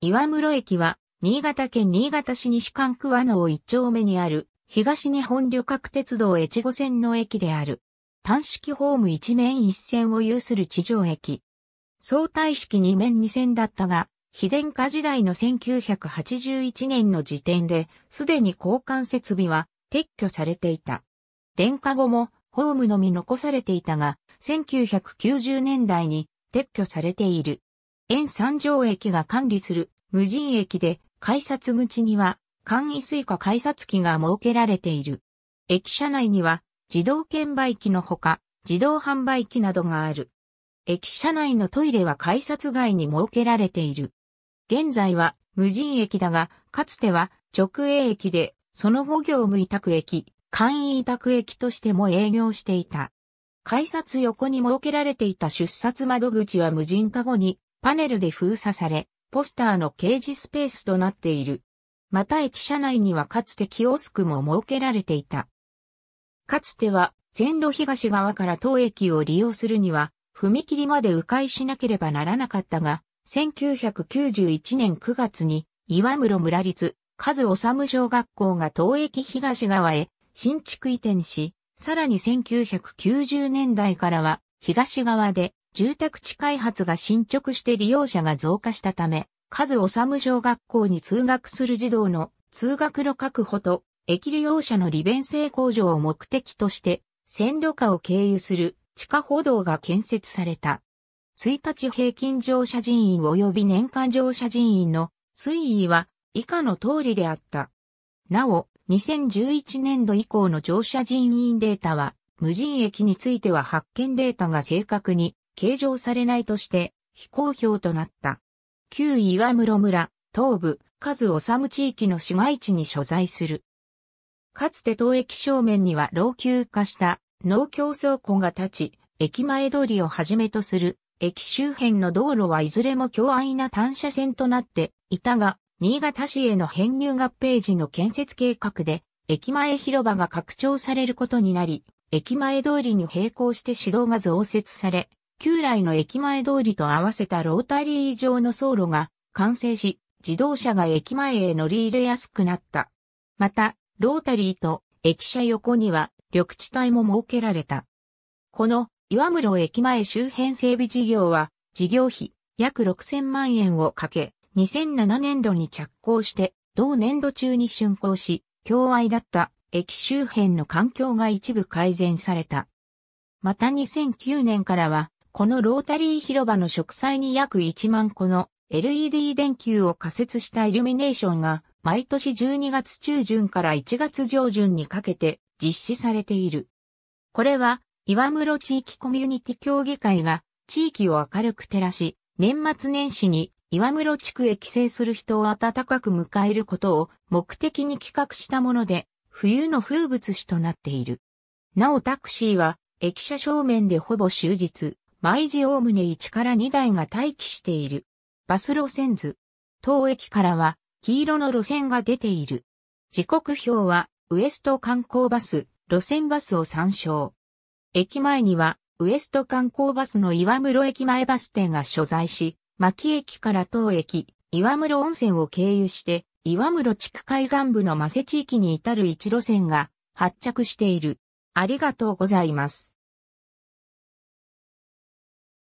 岩室駅は、新潟県新潟市西関区和を一丁目にある、東日本旅客鉄道越後線の駅である。単式ホーム一面一線を有する地上駅。相対式二面二線だったが、非電化時代の1981年の時点で、すでに交換設備は撤去されていた。電化後も、ホームのみ残されていたが、1990年代に撤去されている。沿三条駅が管理する無人駅で改札口には簡易水イ改札機が設けられている。駅舎内には自動券売機のほか自動販売機などがある。駅舎内のトイレは改札外に設けられている。現在は無人駅だが、かつては直営駅で、その後業務委託駅、簡易委託駅としても営業していた。改札横に設けられていた出札窓口は無人化後にパネルで封鎖され、ポスターの掲示スペースとなっている。また駅舎内にはかつてキオスクも設けられていた。かつては線路東側から当駅を利用するには踏切まで迂回しなければならなかったが、1991年9月に岩室村立数治小学校が当駅東側へ新築移転し、さらに1990年代からは東側で住宅地開発が進捗して利用者が増加したため、数治む小学校に通学する児童の通学路確保と、駅利用者の利便性向上を目的として、線路下を経由する地下歩道が建設された。1日平均乗車人員及び年間乗車人員の推移は以下の通りであった。なお、2011年度以降の乗車人員データは、無人駅については発見データが正確に計上されないとして非公表となった。旧岩室村、東部、数治地域の市街地に所在する。かつて東駅正面には老朽化した農協倉庫が立ち、駅前通りをはじめとする駅周辺の道路はいずれも強愛な単車線となっていたが、新潟市への編入合併時の建設計画で、駅前広場が拡張されることになり、駅前通りに並行して指導が増設され、旧来の駅前通りと合わせたロータリー上の走路が完成し、自動車が駅前へ乗り入れやすくなった。また、ロータリーと駅舎横には緑地帯も設けられた。この岩室駅前周辺整備事業は、事業費約6000万円をかけ、2007年度に着工して、同年度中に竣工し、境愛だった駅周辺の環境が一部改善された。また2009年からは、このロータリー広場の植栽に約1万個の LED 電球を仮設したイルミネーションが毎年12月中旬から1月上旬にかけて実施されている。これは岩室地域コミュニティ協議会が地域を明るく照らし、年末年始に岩室地区へ帰省する人を暖かく迎えることを目的に企画したもので、冬の風物詩となっている。なおタクシーは駅舎正面でほぼ終日、毎時おおむね1から2台が待機している。バス路線図。当駅からは黄色の路線が出ている。時刻表はウエスト観光バス、路線バスを参照。駅前にはウエスト観光バスの岩室駅前バス停が所在し、牧駅から当駅、岩室温泉を経由して、岩室地区海岸部のマセ地域に至る一路線が発着している。ありがとうございます。